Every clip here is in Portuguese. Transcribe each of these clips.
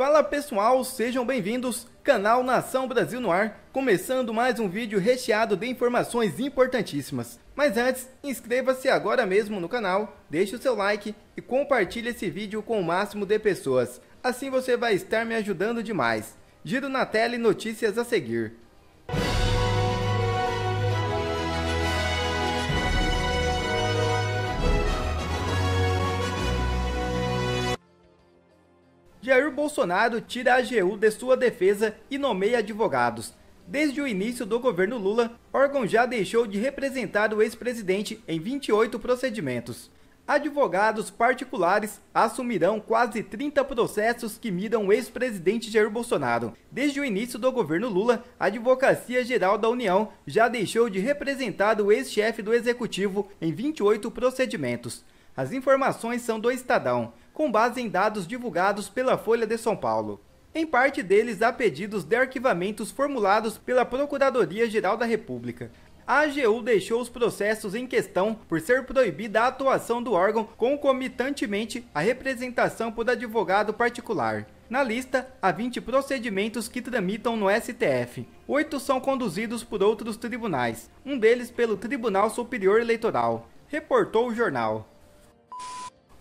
Fala pessoal, sejam bem-vindos, canal Nação Brasil no Ar, começando mais um vídeo recheado de informações importantíssimas. Mas antes, inscreva-se agora mesmo no canal, deixe o seu like e compartilhe esse vídeo com o máximo de pessoas, assim você vai estar me ajudando demais. Giro na tela e notícias a seguir. Jair Bolsonaro tira a AGU de sua defesa e nomeia advogados. Desde o início do governo Lula, órgão já deixou de representar o ex-presidente em 28 procedimentos. Advogados particulares assumirão quase 30 processos que miram o ex-presidente Jair Bolsonaro. Desde o início do governo Lula, a Advocacia Geral da União já deixou de representar o ex-chefe do executivo em 28 procedimentos. As informações são do Estadão, com base em dados divulgados pela Folha de São Paulo. Em parte deles há pedidos de arquivamentos formulados pela Procuradoria-Geral da República. A AGU deixou os processos em questão por ser proibida a atuação do órgão concomitantemente à representação por advogado particular. Na lista, há 20 procedimentos que tramitam no STF. Oito são conduzidos por outros tribunais, um deles pelo Tribunal Superior Eleitoral, reportou o jornal.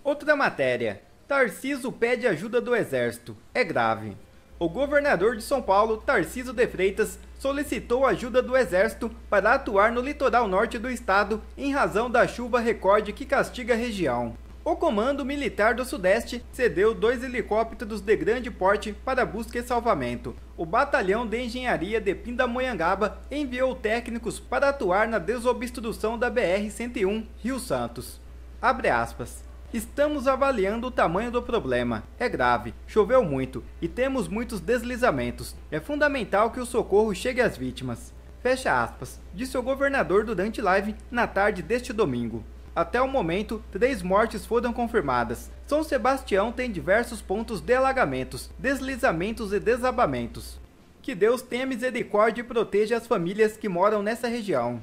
Outra matéria. Tarciso pede ajuda do Exército. É grave. O governador de São Paulo, Tarciso de Freitas, solicitou ajuda do Exército para atuar no litoral norte do estado em razão da chuva recorde que castiga a região. O Comando Militar do Sudeste cedeu dois helicópteros de grande porte para busca e salvamento. O Batalhão de Engenharia de Pindamonhangaba enviou técnicos para atuar na desobstrução da BR-101 Rio Santos. Abre aspas. Estamos avaliando o tamanho do problema. É grave, choveu muito e temos muitos deslizamentos. É fundamental que o socorro chegue às vítimas. Fecha aspas, disse o governador durante live na tarde deste domingo. Até o momento, três mortes foram confirmadas. São Sebastião tem diversos pontos de alagamentos, deslizamentos e desabamentos. Que Deus tenha misericórdia e proteja as famílias que moram nessa região.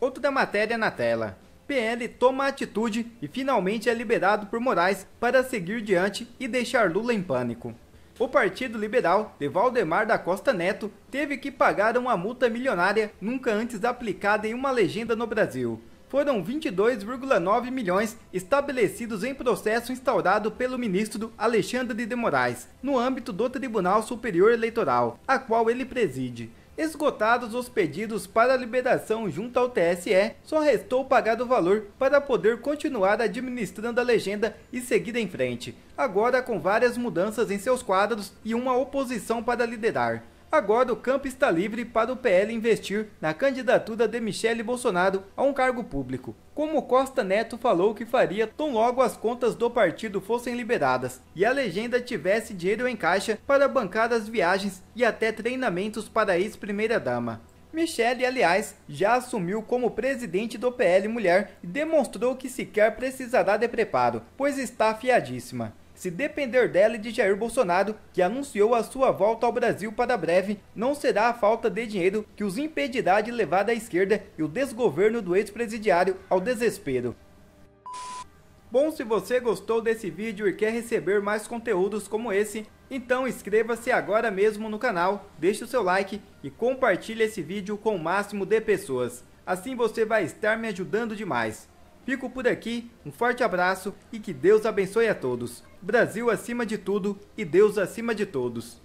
Outra matéria na tela. PL toma atitude e finalmente é liberado por Moraes para seguir diante e deixar Lula em pânico. O Partido Liberal de Valdemar da Costa Neto teve que pagar uma multa milionária nunca antes aplicada em uma legenda no Brasil. Foram 22,9 milhões estabelecidos em processo instaurado pelo ministro Alexandre de Moraes, no âmbito do Tribunal Superior Eleitoral, a qual ele preside. Esgotados os pedidos para liberação junto ao TSE, só restou pagar o valor para poder continuar administrando a legenda e seguir em frente, agora com várias mudanças em seus quadros e uma oposição para liderar. Agora o campo está livre para o PL investir na candidatura de Michele Bolsonaro a um cargo público, como Costa Neto falou que faria tão logo as contas do partido fossem liberadas e a legenda tivesse dinheiro em caixa para bancar as viagens e até treinamentos para a ex-primeira-dama. Michele, aliás, já assumiu como presidente do PL Mulher e demonstrou que sequer precisará de preparo, pois está afiadíssima. Se depender dela e de Jair Bolsonaro, que anunciou a sua volta ao Brasil para breve, não será a falta de dinheiro que os impedirá de levar da esquerda e o desgoverno do ex-presidiário ao desespero. Bom, se você gostou desse vídeo e quer receber mais conteúdos como esse, então inscreva-se agora mesmo no canal, deixe o seu like e compartilhe esse vídeo com o máximo de pessoas. Assim você vai estar me ajudando demais. Fico por aqui, um forte abraço e que Deus abençoe a todos. Brasil acima de tudo e Deus acima de todos.